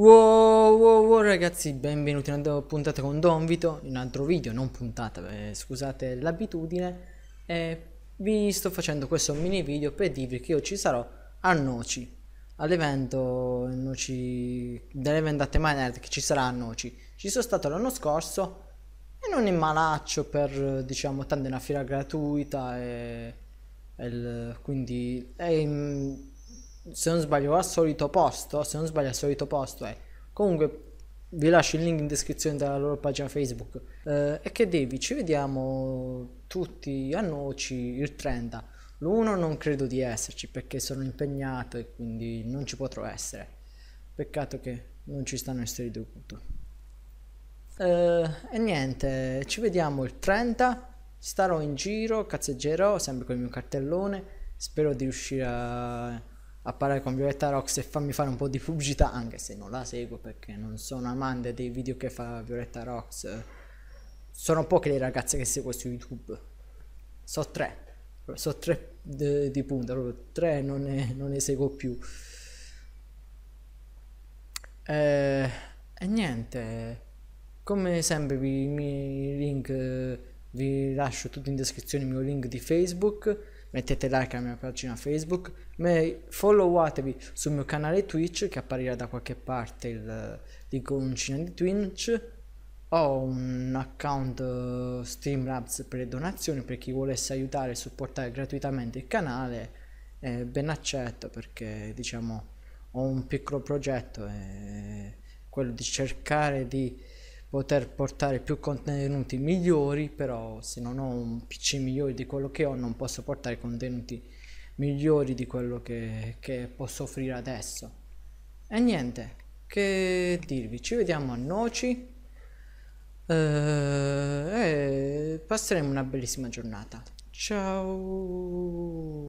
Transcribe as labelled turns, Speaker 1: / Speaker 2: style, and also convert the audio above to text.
Speaker 1: Wow, wow, wow ragazzi, benvenuti in una puntata con Donvito, in un altro video, non puntata, eh, scusate l'abitudine e Vi sto facendo questo mini video per dirvi che io ci sarò a Noci All'evento Noci, dell'evento a tema nerd che ci sarà a Noci Ci sono stato l'anno scorso e non è malaccio per, diciamo, tanto è una fila gratuita e, e il, quindi... È, se non sbaglio al solito posto, se non sbaglio al solito posto è. Eh. Comunque vi lascio il link in descrizione della loro pagina Facebook. Eh, e che devi, ci vediamo tutti a Noci il 30. L'uno non credo di esserci perché sono impegnato e quindi non ci potrò essere. Peccato che non ci stanno essere dovuto. Eh, e niente, ci vediamo il 30. Starò in giro, cazzeggerò sempre con il mio cartellone. Spero di riuscire a a parlare con Violetta Rox e fammi fare un po' di pubblicità, anche se non la seguo perché non sono amante dei video che fa Violetta Rox. Sono poche le ragazze che seguo su YouTube. So tre. So tre di, di punta, proprio tre non ne, non ne seguo più. E, eh, e niente, come sempre i miei link eh, vi lascio tutto in descrizione, il mio link di Facebook mettete like alla mia pagina Facebook, followatevi sul mio canale Twitch che apparirà da qualche parte il l'iconcina eh, di Twitch, ho un account eh, Streamlabs per le donazioni per chi volesse aiutare e supportare gratuitamente il canale, eh, ben accetto perché diciamo ho un piccolo progetto, eh, quello di cercare di poter portare più contenuti migliori, però se non ho un PC migliore di quello che ho non posso portare contenuti migliori di quello che, che posso offrire adesso. E niente, che dirvi, ci vediamo a Noci eh, e passeremo una bellissima giornata. Ciao!